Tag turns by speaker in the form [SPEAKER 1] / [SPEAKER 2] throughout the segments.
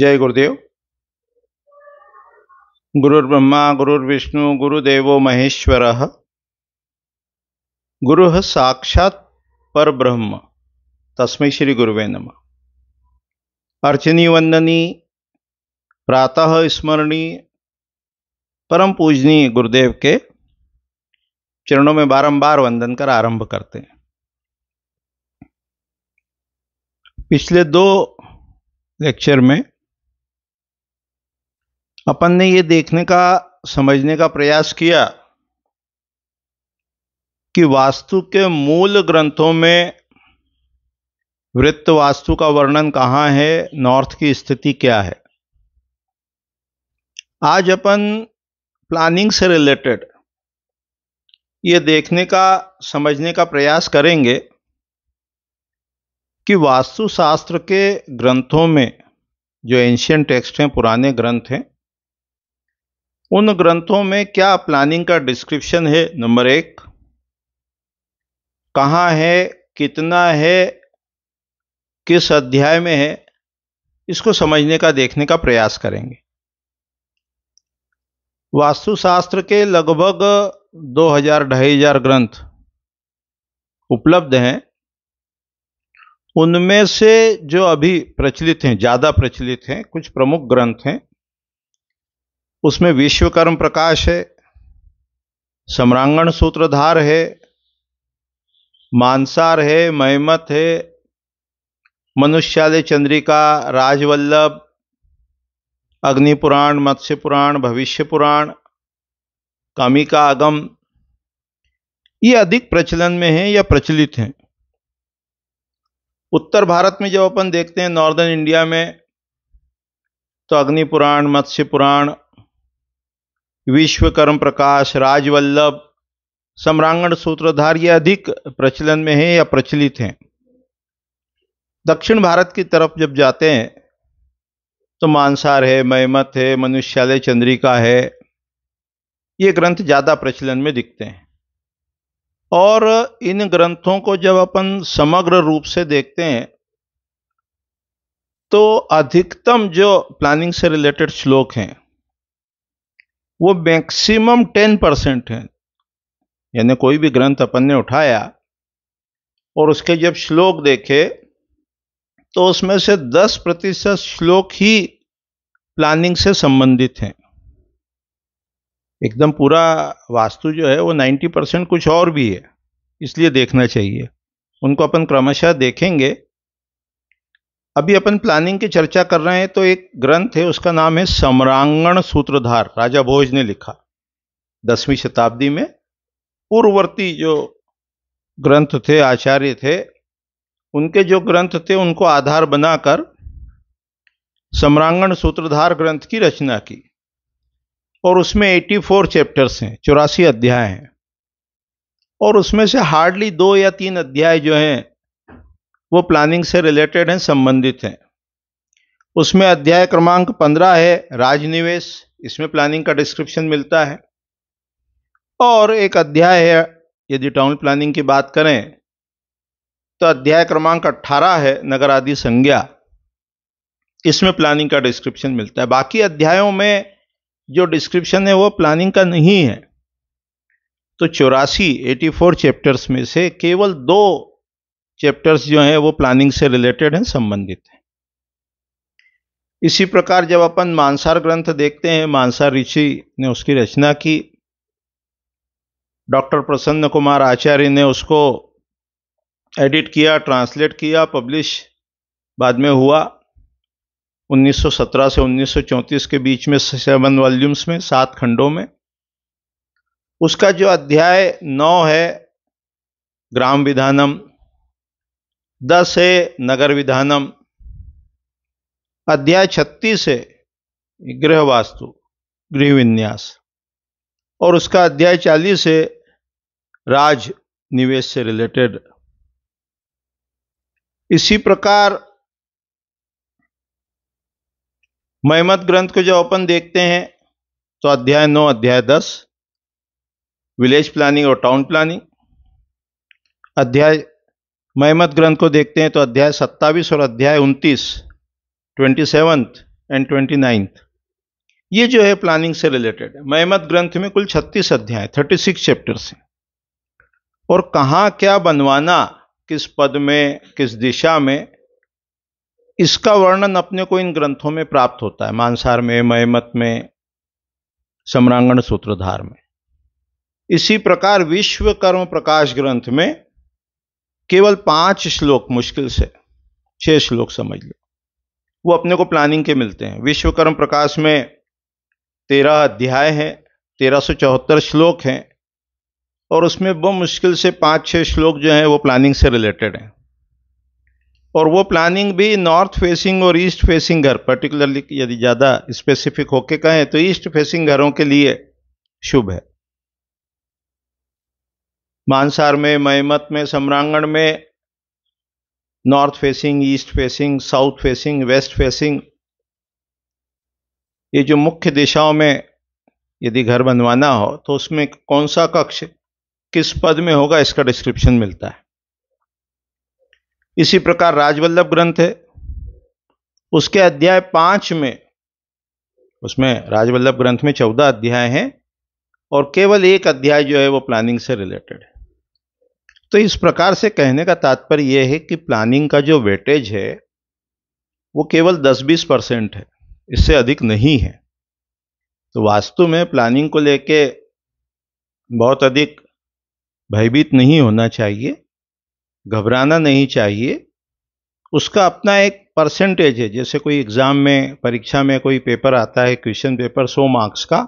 [SPEAKER 1] जय गुरुदेव गुरुर्ब्रह्मा गुरुर्विष्णु गुरुदेव महेश्वर गुरु साक्षात पर ब्रह्म तस्म श्री गुरुवे नम अर्चनी वंदनी प्रातः स्मरणीय परम पूजनीय गुरुदेव के चरणों में बारंबार वंदन कर आरंभ करते हैं पिछले दो लेक्चर में अपन ने ये देखने का समझने का प्रयास किया कि वास्तु के मूल ग्रंथों में वृत्त वास्तु का वर्णन कहाँ है नॉर्थ की स्थिति क्या है आज अपन प्लानिंग से रिलेटेड ये देखने का समझने का प्रयास करेंगे कि वास्तुशास्त्र के ग्रंथों में जो एंशियन टेक्स्ट हैं पुराने ग्रंथ हैं उन ग्रंथों में क्या प्लानिंग का डिस्क्रिप्शन है नंबर एक कहाँ है कितना है किस अध्याय में है इसको समझने का देखने का प्रयास करेंगे वास्तुशास्त्र के लगभग 2000 हजार ग्रंथ उपलब्ध हैं उनमें से जो अभी प्रचलित हैं ज़्यादा प्रचलित हैं कुछ प्रमुख ग्रंथ हैं उसमें विश्वकर्म प्रकाश है सम्रांगण सूत्रधार है मानसार है महिमत है मनुष्यालय चंद्रिका राजवल्लभ अग्निपुराण मत्स्य पुराण भविष्य पुराण कामिका आगम ये अधिक प्रचलन में हैं या प्रचलित हैं उत्तर भारत में जब अपन देखते हैं नॉर्दर्न इंडिया में तो अग्निपुराण मत्स्य पुराण विश्वकर्म प्रकाश राजवल्लभ सम्रांगण सूत्रधार ये अधिक प्रचलन में हैं या प्रचलित हैं दक्षिण भारत की तरफ जब जाते हैं तो मानसार है मयमत है मनुष्यालय चंद्रिका है ये ग्रंथ ज़्यादा प्रचलन में दिखते हैं और इन ग्रंथों को जब अपन समग्र रूप से देखते हैं तो अधिकतम जो प्लानिंग से रिलेटेड श्लोक हैं वो मैक्सिमम टेन परसेंट है यानी कोई भी ग्रंथ अपन ने उठाया और उसके जब श्लोक देखे तो उसमें से दस प्रतिशत श्लोक ही प्लानिंग से संबंधित हैं एकदम पूरा वास्तु जो है वो नाइन्टी परसेंट कुछ और भी है इसलिए देखना चाहिए उनको अपन क्रमशः देखेंगे अभी अपन प्लानिंग की चर्चा कर रहे हैं तो एक ग्रंथ है उसका नाम है सम्रांगण सूत्रधार राजा भोज ने लिखा दसवीं शताब्दी में पूर्ववर्ती जो ग्रंथ थे आचार्य थे उनके जो ग्रंथ थे उनको आधार बनाकर सम्रांगण सूत्रधार ग्रंथ की रचना की और उसमें 84 चैप्टर्स हैं चौरासी अध्याय हैं और उसमें से हार्डली दो या तीन अध्याय जो हैं वो प्लानिंग से रिलेटेड हैं संबंधित हैं उसमें अध्याय क्रमांक पंद्रह है राजनिवेश इसमें प्लानिंग का डिस्क्रिप्शन मिलता है और एक अध्याय है यदि टाउन प्लानिंग की बात करें तो अध्याय क्रमांक अट्ठारह है नगर आदि संज्ञा इसमें प्लानिंग का डिस्क्रिप्शन मिलता है बाकी अध्यायों में जो डिस्क्रिप्शन है वो प्लानिंग का नहीं है तो चौरासी 84 चैप्टर्स में से केवल दो चैप्टर्स जो हैं वो प्लानिंग से रिलेटेड हैं संबंधित हैं इसी प्रकार जब अपन मानसार ग्रंथ देखते हैं मानसार ऋषि ने उसकी रचना की डॉक्टर प्रसन्न कुमार आचार्य ने उसको एडिट किया ट्रांसलेट किया पब्लिश बाद में हुआ 1917 से 1934 के बीच में सेवन वॉल्यूम्स में सात खंडों में उसका जो अध्याय नौ है ग्राम विधानम दस है नगर विधानम अध्याय छत्तीस है गृह वास्तु गृह विन्यास और उसका अध्याय चालीस है राज निवेश से रिलेटेड इसी प्रकार महमद ग्रंथ को जब अपन देखते हैं तो अध्याय नौ अध्याय दस विलेज प्लानिंग और टाउन प्लानिंग अध्याय मैमत ग्रंथ को देखते हैं तो अध्याय सत्ताईस और अध्याय उनतीस twenty seventh and twenty ninth ये जो है प्लानिंग से रिलेटेड है मैमत ग्रंथ में कुल छत्तीस अध्याय थर्टी सिक्स चैप्टर्स हैं और कहाँ क्या बनवाना किस पद में किस दिशा में इसका वर्णन अपने को इन ग्रंथों में प्राप्त होता है मानसार में महमत में सम्रांगण सूत्रधार में इसी प्रकार विश्वकर्म प्रकाश ग्रंथ में केवल पांच श्लोक मुश्किल से छह श्लोक समझ लो वो अपने को प्लानिंग के मिलते हैं विश्वकर्म प्रकाश में तेरह अध्याय है तेरह सौ चौहत्तर श्लोक हैं और उसमें वो मुश्किल से पांच छह श्लोक जो हैं वो प्लानिंग से रिलेटेड हैं और वो प्लानिंग भी नॉर्थ फेसिंग और ईस्ट फेसिंग घर पर्टिकुलरली यदि ज़्यादा स्पेसिफिक होके कहें तो ईस्ट फेसिंग घरों के लिए शुभ है मानसार में महमत में सम्रांगण में north facing east facing south facing west facing ये जो मुख्य दिशाओं में यदि घर बनवाना हो तो उसमें कौन सा कक्ष किस पद में होगा इसका डिस्क्रिप्शन मिलता है इसी प्रकार राजवल्लभ ग्रंथ है उसके अध्याय पांच में उसमें राजवल्लभ ग्रंथ में चौदह अध्याय हैं और केवल एक अध्याय जो है वो प्लानिंग से रिलेटेड है तो इस प्रकार से कहने का तात्पर्य यह है कि प्लानिंग का जो वेटेज है वो केवल 10-20 परसेंट है इससे अधिक नहीं है तो वास्तु में प्लानिंग को लेके बहुत अधिक भयभीत नहीं होना चाहिए घबराना नहीं चाहिए उसका अपना एक परसेंटेज है जैसे कोई एग्ज़ाम में परीक्षा में कोई पेपर आता है क्वेश्चन पेपर सौ मार्क्स का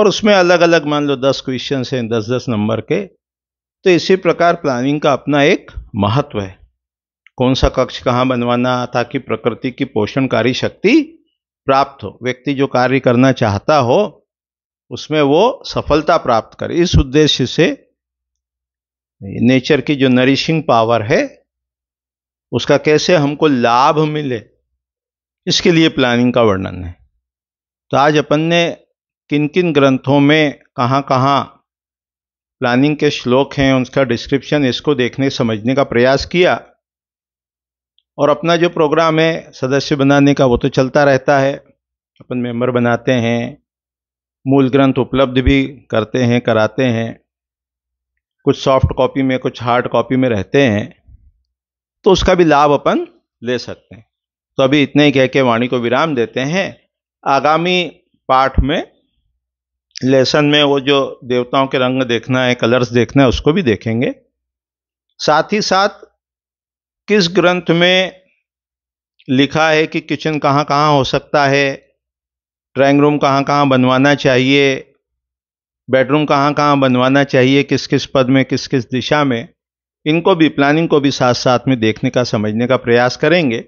[SPEAKER 1] और उसमें अलग अलग मान लो दस क्वेश्चन हैं दस दस नंबर के तो इसी प्रकार प्लानिंग का अपना एक महत्व है कौन सा कक्ष कहाँ बनवाना ताकि प्रकृति की पोषणकारी शक्ति प्राप्त हो व्यक्ति जो कार्य करना चाहता हो उसमें वो सफलता प्राप्त करे इस उद्देश्य से नेचर की जो नरिशिंग पावर है उसका कैसे हमको लाभ मिले इसके लिए प्लानिंग का वर्णन है तो आज अपन ने किन किन ग्रंथों में कहाँ कहाँ प्लानिंग के श्लोक हैं उनका डिस्क्रिप्शन इसको देखने समझने का प्रयास किया और अपना जो प्रोग्राम है सदस्य बनाने का वो तो चलता रहता है अपन मेंबर बनाते हैं मूल ग्रंथ उपलब्ध भी करते हैं कराते हैं कुछ सॉफ्ट कॉपी में कुछ हार्ड कॉपी में रहते हैं तो उसका भी लाभ अपन ले सकते हैं तो अभी इतने ही कह के वाणी को विराम देते हैं आगामी पाठ में लेसन में वो जो देवताओं के रंग देखना है कलर्स देखना है उसको भी देखेंगे साथ ही साथ किस ग्रंथ में लिखा है कि किचन कहाँ कहाँ हो सकता है ड्राइंग रूम कहाँ कहाँ बनवाना चाहिए बेडरूम कहाँ कहाँ बनवाना चाहिए किस किस पद में किस किस दिशा में इनको भी प्लानिंग को भी साथ साथ में देखने का समझने का प्रयास करेंगे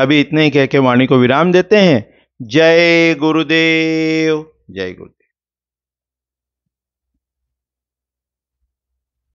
[SPEAKER 1] अभी इतने ही कह के वाणी को विराम देते हैं जय गुरुदेव जय गुरुदेव